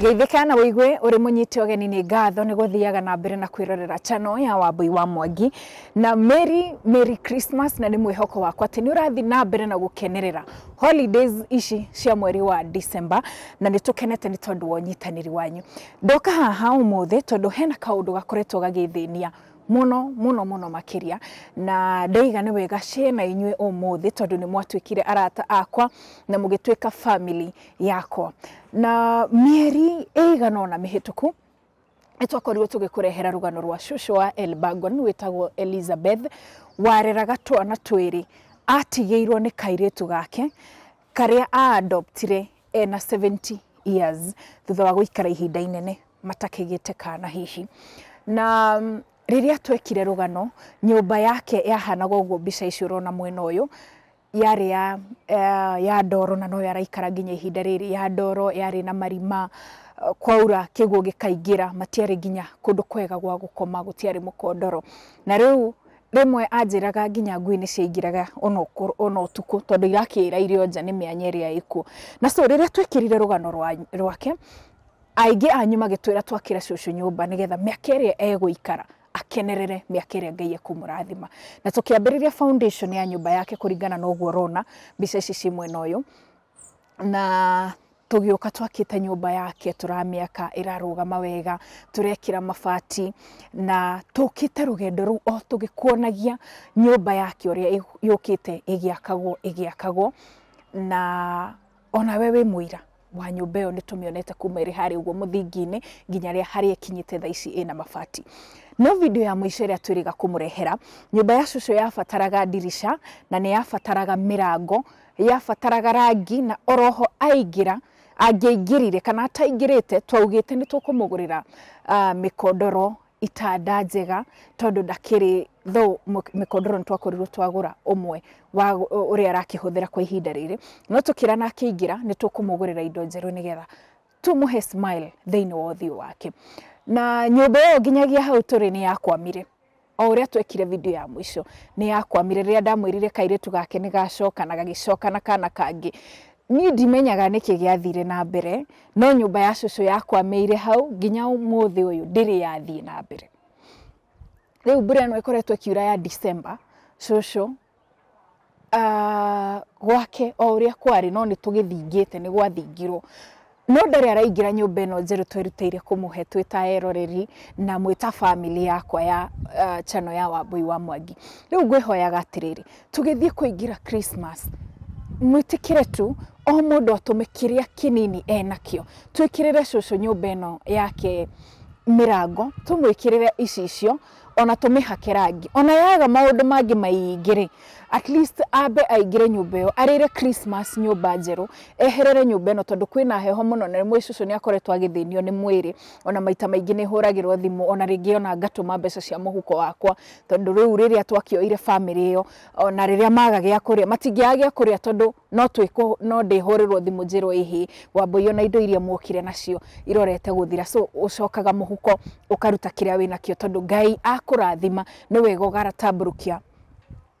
geithika na wigwe uri munyite ogeni ni ngatho ni guthiaga na mbere na kwirorera chano ya wambui wa mwangi na merry merry christmas na ni mwihoko wakwa ati ni urathi na mbere na gukenerera holidays ici cia mweri wa december na ni tukenete ni tondu wa unyitaniri wanyu ndoka haha umuthi tondu hena kaundu gakoretwo gagithinia muno muno muno makiria na ndaiga nä wega ciana inyuä å tondu nä mwatuä arata akwa na må gä ka family yakwa na mieri ĩigana ona mĩhĩtũku nĩtwakorirwo tũgĩkũrehera rugano rwa cũcũ wa Elbagon wĩtagwo Elizabeth wareraga twana twĩrĩ atigĩirwo ni kairĩtu gake a aadoptire ena 70 years thutha wa gũikara ihinda inene matakĩgĩte kana hihi na riria twekire rugano nyumba yake yahanaga uguo mbica icio urona mwena uyu yarä ya, ya, eh, ya ndoro na no yaraikara nginya ihinda rĩrĩ ya ndoro yarĩ na marima eh, kwaura kĩguo gĩkaingĩra matiarĩ nginya kũndũ kwega gwa gũkoma gũtiarĩ mũkondoro na rĩu rĩmwe anjĩraga nginya ngui nĩ ciaingĩraga ona ũtukũ tondũ irakĩra irio nja nĩ mĩanya ĩrĩa ĩkuo na so rĩrĩa twekĩrire rũgano rwake aingĩ anyu magĩtwĩra twakĩra cũcũ nyũmba nĩgetha mĩaka ĩrĩa ikara akenerere miaka ria ngai ekumurathima na tukiambiriria foundation ya nyumba yake kuringana na uguo rona mbica ici ci mwena uyu na tugiuka twakite nyumba yake turamiaka irarugama wega turekira mabati na tukite rugendo ru o tugikuonagia nyumba yake uria yukite igiakagwo igiakagwo na ona we wi muira wa nyumba ĩyo nĩ kuma ĩrĩ harĩa ũguo mũthingi-inĩ nginya rĩa harĩa ĩkinyĩte thaa ici ĩna mabati no video ya mũico ĩrĩa twĩrĩga kũmũrehera nyũmba ya cũcũ yabataraga ndirica na nĩ yabataraga mĩrango yabataraga rangi na oroho aingĩra angĩaingĩrire kana ataingĩrĩte twaugĩte nĩ tũkũmũgũrĩra uh, ah, mĩkondoro itanda njega tondu ndakiri tho mikondoro nitwakorirwo twagura umwe wa uria arakihuthira kwa ihinda riri no tukirana ni tukumugurira indo njeru nigetha tumuhe smile thiini wa uthiu wake na nyumba iyo nginyagia hau turi ni yakwamire o uria twekire video ya mwico ni yakwamire riria ndamwirire kairitu gake ni gacoka na gagicoka na kana kangi niĩ ndimenyaga nĩkĩ gĩathire na mbere no nyũmba ya cũcũ yakwa mĩire hau nginya ũmũthĩ ũyũ ndĩrĩ yathiĩ na mbere rĩu mbura ĩno ĩkoretwo kiura ya December cũcũ uh, gwake o ũrĩa kwarĩ no nĩ tũgĩthingĩte nĩ gwathingirwo no ndarĩ araingĩra nyũmba ĩno njerũ twerutĩire kũmũhe twĩ ta eroreri na mwĩ ta bamĩrĩ yakwa ya uh, chano ya wambui wa mwangi rĩu ngwĩhoyaga atĩrĩrĩ tũgĩthiĩ kũingĩra Christmas mwitikire tu o mundu atume kiria kinini enakio tuikirire cucu nyumba ino yake mirango tumwikirire icicio ona tumihake rangi ona yaga maundu mangi maingi at least abe aingire nyumba iyo arire Christmas nyumba njeru eherere nyumba no tondu kwina heho muno na mwicucu ni akoretwa githinio ni mwiri ona maita maingi ni huragirwo thimu ona ringi ona ngatuma mbeca cia muhuko wakwa tondu riu riria twakioire family iyo ona riria maga gia kuria matingiaga kuria tondu no twiko no ndihurirwo thimu njirwo ihi wambuiyo na indo iria mwokire nacio irorete guthira so ucokaga muhuko ukaruta kiria wina kio tondu ngai akurathima ni wega ũgaratamburukia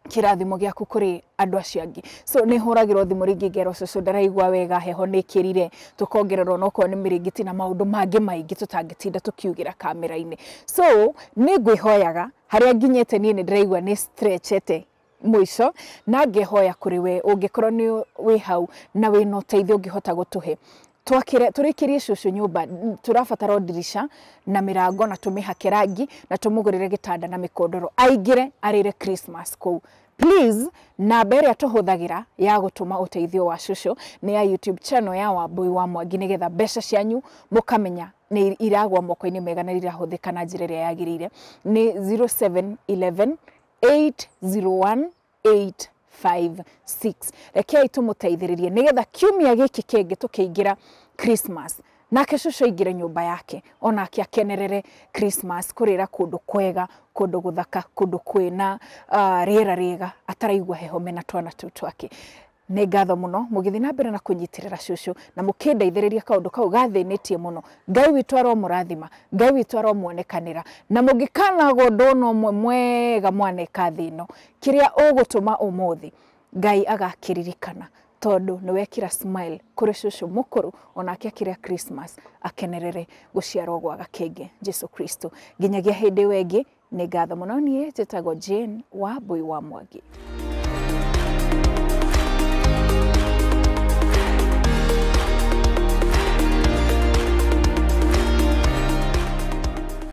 kĩrathimo gĩaku kũrĩ andũ acio angĩ so ni hũragĩrwo thimũ ringi ngero cũcũ ndaraigua wega heho nĩ ĩkĩrire tũkongererwo onokorwo ni mĩrĩngĩti na maundu mangi maingi tutangitinda tukiugira kamera-inĩ so ni ngwĩhoyaga harĩa nginyĩte niĩ ni ndĩraigua ni stretchete muico na ngehoya kuri we ungikorwo ni wi hau na no uteithio ungihota gutuhe twakire turikirie cucu nyumba turabatara ndirisha na mirango na tumihake rangi na tumugurire gitanda na mikondoro aingire arire Christmas kuu please namba ĩrĩa tũhũthagĩra ya gutuma uteithio wa cucu nĩ ya YouTube channel ya Wambui wa Mwangi nĩgetha mbeca cianyu mukamenya nĩ iragwa moko-inĩ mega na irahũthĩka na njĩra ĩrĩa yagĩrĩire nĩ 0711 801856 rekei tumuteithiririe nigetha kiumia giki kingi tukiingira Christmas nake cucu aingire nyumba yake onake akenerere Christmas kurira kundu kwega kundu guthaka kundu kwina uh, ah, rira riega ataraigua heho mena twana tu twake nä ngatho må no må gä thiä na mbere na kå nyitärä ra cåcå na må kä ndeithä rä ria kaå ndå kau gathä nä tie må no ngai witå aro må rathima ngai witå aro muonekanä ra na må ngä kanagwo ndå na mwe mwega mwaneka thä no kä rä a å gå tå ma å må thä ngai agakä ririkana tondu ni wekira smile kuri cucu mukuru onake akiria Christmas akenerere guciarwo gwa gakenge Jesu Kristo nginyagia hindi wengi ni ngatho muno nie njitagwo Jane wa mbui wa mwangi